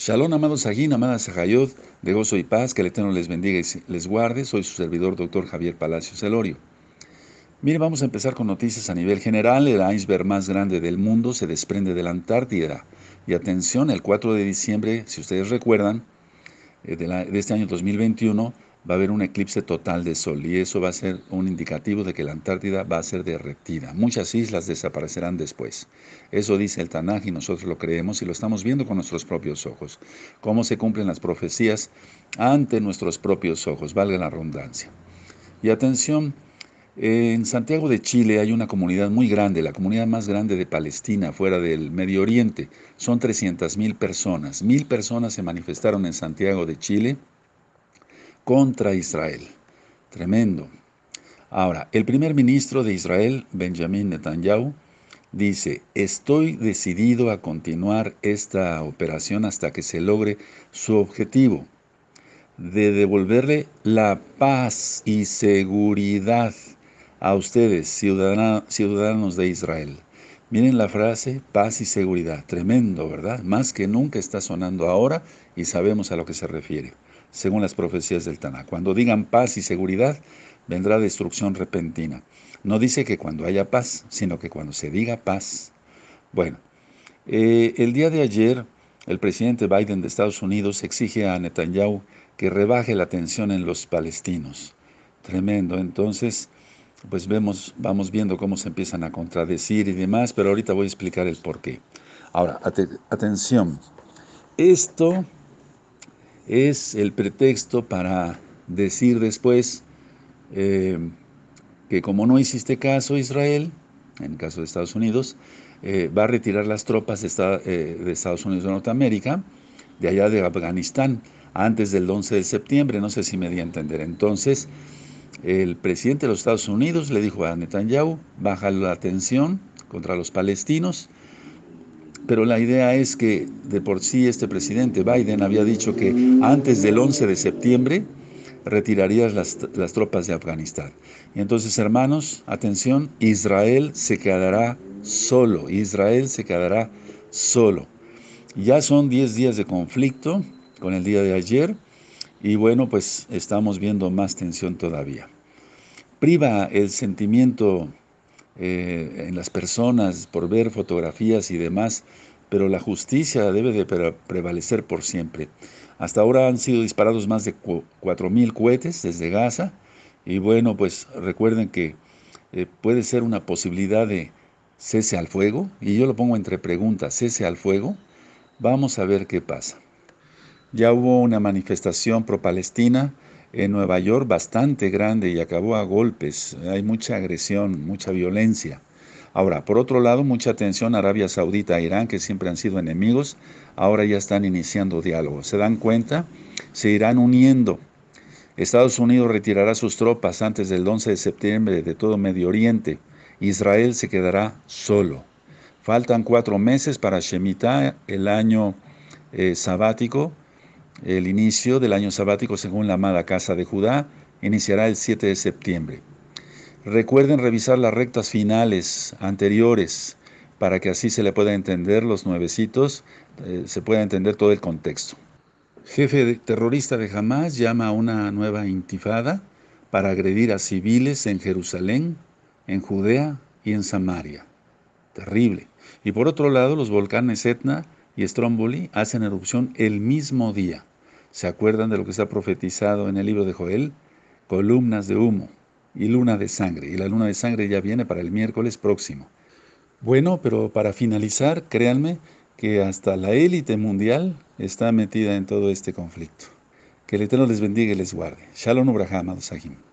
Shalom, amados Aguín, amadas Ajayot, de gozo y paz, que el Eterno les bendiga y les guarde. Soy su servidor, doctor Javier Palacios Elorio. Mire, vamos a empezar con noticias a nivel general. El iceberg más grande del mundo se desprende de la Antártida. Y atención, el 4 de diciembre, si ustedes recuerdan, eh, de, de este año 2021, va a haber un eclipse total de sol y eso va a ser un indicativo de que la Antártida va a ser derretida. Muchas islas desaparecerán después. Eso dice el Tanaj y nosotros lo creemos y lo estamos viendo con nuestros propios ojos. Cómo se cumplen las profecías ante nuestros propios ojos, valga la redundancia. Y atención, en Santiago de Chile hay una comunidad muy grande, la comunidad más grande de Palestina, fuera del Medio Oriente. Son 300.000 personas. Mil personas se manifestaron en Santiago de Chile contra Israel. Tremendo. Ahora, el primer ministro de Israel, Benjamin Netanyahu, dice, estoy decidido a continuar esta operación hasta que se logre su objetivo de devolverle la paz y seguridad a ustedes, ciudadanos de Israel. Miren la frase paz y seguridad, tremendo, ¿verdad? Más que nunca está sonando ahora y sabemos a lo que se refiere según las profecías del Taná. Cuando digan paz y seguridad, vendrá destrucción repentina. No dice que cuando haya paz, sino que cuando se diga paz. Bueno, eh, el día de ayer, el presidente Biden de Estados Unidos exige a Netanyahu que rebaje la tensión en los palestinos. Tremendo. Entonces, pues vemos, vamos viendo cómo se empiezan a contradecir y demás, pero ahorita voy a explicar el por qué. Ahora, atención. Esto es el pretexto para decir después eh, que como no hiciste caso Israel, en el caso de Estados Unidos, eh, va a retirar las tropas de, eh, de, Estados Unidos de Norteamérica, de allá de Afganistán, antes del 11 de septiembre, no sé si me di a entender. Entonces, el presidente de los Estados Unidos le dijo a Netanyahu, baja la tensión contra los palestinos, pero la idea es que de por sí este presidente Biden había dicho que antes del 11 de septiembre retirarías las, tropas de Afganistán. Y entonces, hermanos, atención, Israel se quedará solo, Israel se quedará solo. Ya son 10 días de conflicto con el día de ayer y bueno, pues estamos viendo más tensión todavía. Priva el sentimiento eh, en las personas, por ver fotografías y demás, pero la justicia debe de prevalecer por siempre. Hasta ahora han sido disparados más de 4.000 cohetes desde Gaza y bueno, pues recuerden que eh, puede ser una posibilidad de cese al fuego y yo lo pongo entre preguntas, cese al fuego, vamos a ver qué pasa. Ya hubo una manifestación pro-Palestina en Nueva York bastante grande y acabó a golpes. Hay mucha agresión, mucha violencia. Ahora, por otro lado, mucha atención a Arabia Saudita e Irán, que siempre han sido enemigos, ahora ya están iniciando diálogo. ¿Se dan cuenta? Se irán uniendo. Estados Unidos retirará sus tropas antes del 11 de septiembre de todo Medio Oriente. Israel se quedará solo. Faltan cuatro meses para Shemitah, el año eh, sabático, el inicio del año sabático, según la amada Casa de Judá, iniciará el 7 de septiembre. Recuerden revisar las rectas finales anteriores para que así se le pueda entender los nuevecitos, eh, se pueda entender todo el contexto. Jefe terrorista de Hamas llama a una nueva intifada para agredir a civiles en Jerusalén, en Judea y en Samaria. Terrible. Y por otro lado, los volcanes Etna y Stromboli hacen erupción el mismo día. ¿Se acuerdan de lo que está profetizado en el libro de Joel? Columnas de humo y luna de sangre. Y la luna de sangre ya viene para el miércoles próximo. Bueno, pero para finalizar, créanme que hasta la élite mundial está metida en todo este conflicto. Que el Eterno les bendiga y les guarde. Shalom Abraham Adosahim.